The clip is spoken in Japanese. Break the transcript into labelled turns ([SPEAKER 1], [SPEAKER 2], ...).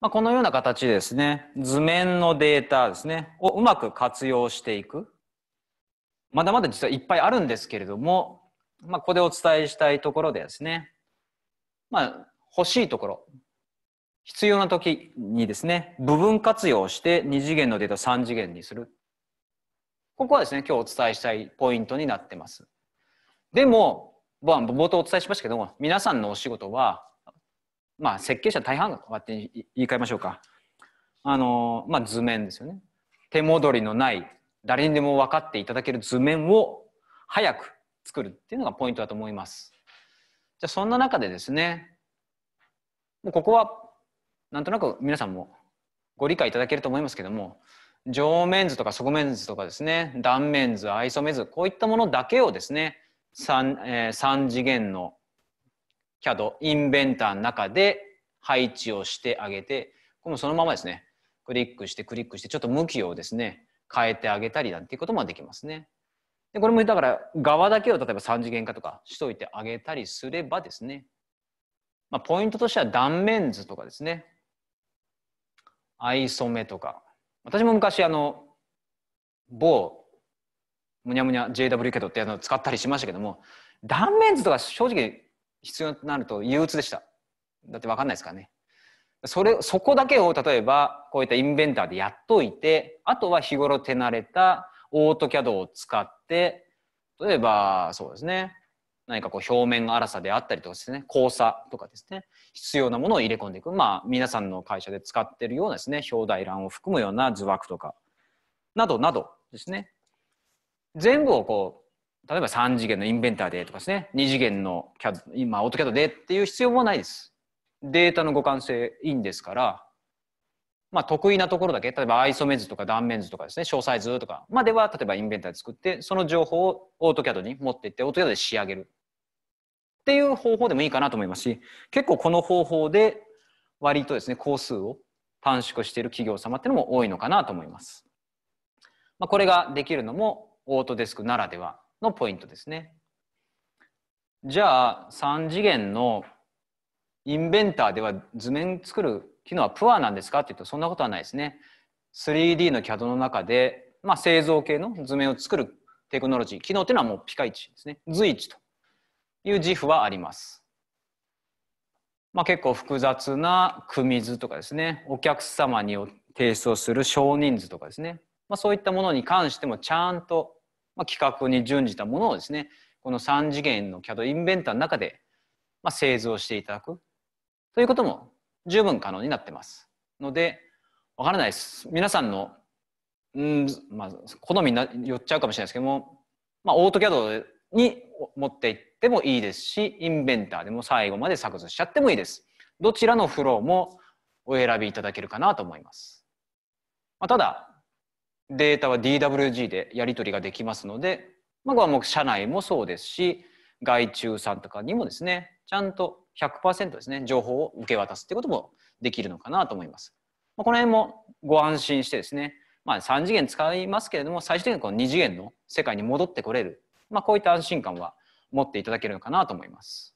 [SPEAKER 1] まあ、このような形でですね、図面のデータですね、をうまく活用していく。まだまだ実はいっぱいあるんですけれども、まあ、ここでお伝えしたいところでですね、まあ、欲しいところ、必要な時にですね、部分活用して2次元のデータを3次元にする。ここはですね、今日お伝えしたいポイントになってます。でも、冒頭お伝えしましたけども、皆さんのお仕事はまあ、設計者大半が勝手に言い換えましょうかあの、まあ、図面ですよね手戻りのない誰にでも分かっていただける図面を早く作るっていうのがポイントだと思います。じゃあそんな中でですねもうここはなんとなく皆さんもご理解いただけると思いますけども上面図とか底面図とかですね断面図アイソメ図こういったものだけをですね 3,、えー、3次元の CAD、インベンターの中で配置をしてあげて、これもそのままですね、クリックしてクリックして、ちょっと向きをですね、変えてあげたりなんていうこともできますね。でこれもだから側だけを例えば3次元化とかしといてあげたりすればですね、まあ、ポイントとしては断面図とかですね藍染めとか私も昔あの某むにゃむにゃ JW ケトってあの使ったりしましたけども断面図とか正直必要になると憂鬱でしただって分かんないですからねそれそこだけを例えばこういったインベンターでやっといてあとは日頃手慣れたオートキャドを使って例えばそうですね何かこう表面の粗さであったりとかですね交差とかですね必要なものを入れ込んでいくまあ皆さんの会社で使ってるようなですね表題欄を含むような図枠とかなどなどですね全部をこ例えば3次元のインベンターでとかですね2次元のキャ今オートキャドでっていう必要もないですデータの互換性いいんですからまあ得意なところだけ例えばアイソメ図とか断面図とかですね詳細図とかまでは例えばインベンターで作ってその情報をオートキャドに持っていってオートキャドで仕上げるっていう方法でもいいかなと思いますし結構この方法で割とですね工数を短縮している企業様っていうのも多いのかなと思います。まあ、これができるのもオートデスクならではのポイントですね。じゃあ3次元のインベンターでは図面作る機能はプアなんですかっていうとそんなことはないですね。3D の CAD の中で、まあ、製造系の図面を作るテクノロジー機能っていうのはもうピカイチですね。随一という自負はあります。まあ、結構複雑な組図とかですねお客様に提出をする少人数とかですね、まあ、そういったものに関してもちゃんとまあ、企画に準じたものをですねこの3次元の CAD インベンターの中で、まあ、製造していただくということも十分可能になってますのでわからないです皆さんのんまあ好みになっちゃうかもしれないですけども、まあ、オート CAD に持っていってもいいですしインベンターでも最後まで削除しちゃってもいいですどちらのフローもお選びいただけるかなと思います、まあ、ただデータは DWG でやり取りができますので、まあ、こはもう社内もそうですし外注さんとかにもですねちゃんと100%ですね情報を受け渡すってこともできるのかなと思います。まあ、この辺もご安心してですね、まあ、3次元使いますけれども最終的にこの2次元の世界に戻ってこれる、まあ、こういった安心感は持っていただけるのかなと思います。